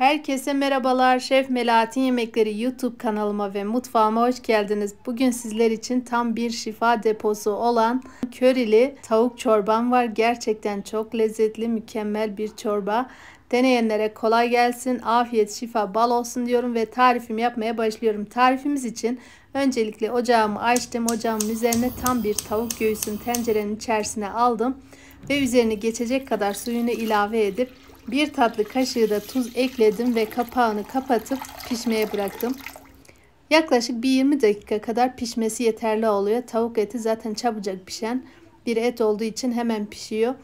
Herkese merhabalar. Şef Melahat'in Yemekleri YouTube kanalıma ve mutfağıma hoş geldiniz. Bugün sizler için tam bir şifa deposu olan körili tavuk çorbam var. Gerçekten çok lezzetli, mükemmel bir çorba. Deneyenlere kolay gelsin, afiyet, şifa, bal olsun diyorum ve tarifimi yapmaya başlıyorum. Tarifimiz için öncelikle ocağımı açtım. Ocağımın üzerine tam bir tavuk göğsünü tencerenin içerisine aldım ve üzerine geçecek kadar suyunu ilave edip 1 tatlı kaşığı da tuz ekledim ve kapağını kapatıp pişmeye bıraktım. Yaklaşık bir 20 dakika kadar pişmesi yeterli oluyor. Tavuk eti zaten çabucak pişen bir et olduğu için hemen pişiyor.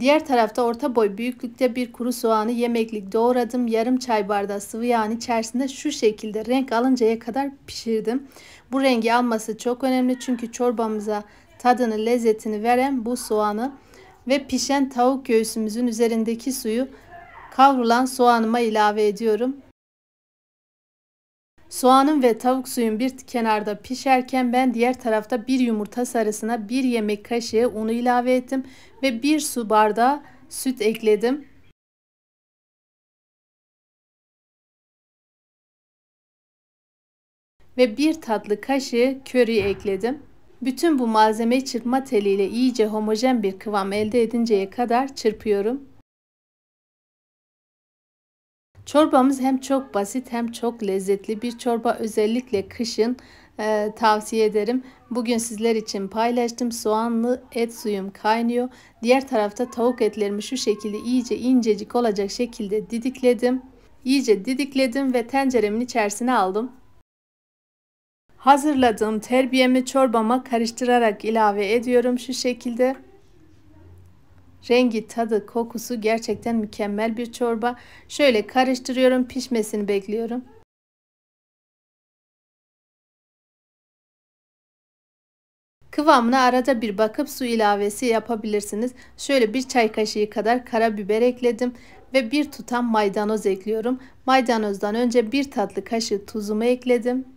Diğer tarafta orta boy büyüklükte bir kuru soğanı yemeklik doğradım. Yarım çay bardağı sıvı yağın içerisinde şu şekilde renk alıncaya kadar pişirdim. Bu rengi alması çok önemli çünkü çorbamıza tadını lezzetini veren bu soğanı ve pişen tavuk göğsümüzün üzerindeki suyu Kavrulan soğanıma ilave ediyorum. Soğanım ve tavuk suyun bir kenarda pişerken ben diğer tarafta bir yumurta sarısına bir yemek kaşığı unu ilave ettim ve bir su bardağı süt ekledim. Ve bir tatlı kaşığı köri ekledim. Bütün bu malzemeyi çırpma teliyle iyice homojen bir kıvam elde edinceye kadar çırpıyorum. Çorbamız hem çok basit hem çok lezzetli bir çorba özellikle kışın e, tavsiye ederim. Bugün sizler için paylaştım. Soğanlı et suyum kaynıyor. Diğer tarafta tavuk etlerimi şu şekilde iyice incecik olacak şekilde didikledim. İyice didikledim ve tenceremin içerisine aldım. Hazırladığım terbiyemi çorbama karıştırarak ilave ediyorum şu şekilde. Rengi, tadı, kokusu gerçekten mükemmel bir çorba. Şöyle karıştırıyorum, pişmesini bekliyorum. Kıvamına arada bir bakıp su ilavesi yapabilirsiniz. Şöyle bir çay kaşığı kadar karabiber ekledim ve bir tutam maydanoz ekliyorum. Maydanozdan önce bir tatlı kaşığı tuzumu ekledim.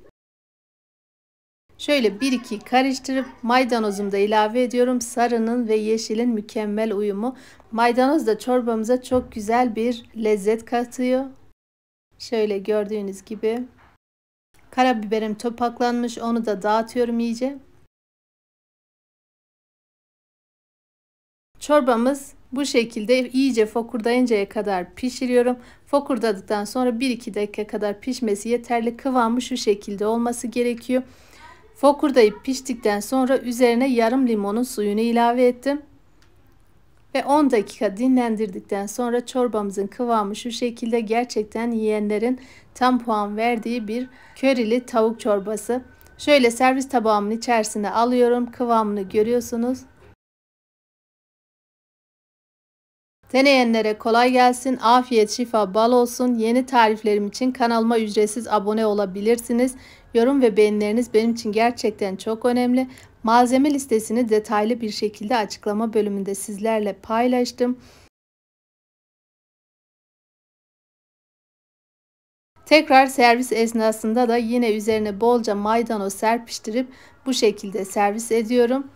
Şöyle 1-2 karıştırıp maydanozumu da ilave ediyorum. Sarının ve yeşilin mükemmel uyumu. Maydanoz da çorbamıza çok güzel bir lezzet katıyor. Şöyle gördüğünüz gibi. Karabiberim topaklanmış onu da dağıtıyorum iyice. Çorbamız bu şekilde iyice fokurdayıncaya kadar pişiriyorum. Fokurdadıktan sonra 1-2 dakika kadar pişmesi yeterli. Kıvamı şu şekilde olması gerekiyor. Fokurdayı piştikten sonra üzerine yarım limonun suyunu ilave ettim. Ve 10 dakika dinlendirdikten sonra çorbamızın kıvamı şu şekilde gerçekten yiyenlerin tam puan verdiği bir körili tavuk çorbası. Şöyle servis tabağımın içerisine alıyorum. Kıvamını görüyorsunuz. Deneyenlere kolay gelsin, afiyet şifa bal olsun. Yeni tariflerim için kanalıma ücretsiz abone olabilirsiniz. Yorum ve beğenileriniz benim için gerçekten çok önemli. Malzeme listesini detaylı bir şekilde açıklama bölümünde sizlerle paylaştım. Tekrar servis esnasında da yine üzerine bolca maydanoz serpiştirip bu şekilde servis ediyorum.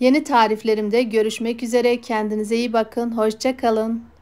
Yeni tariflerimde görüşmek üzere. Kendinize iyi bakın. Hoşça kalın.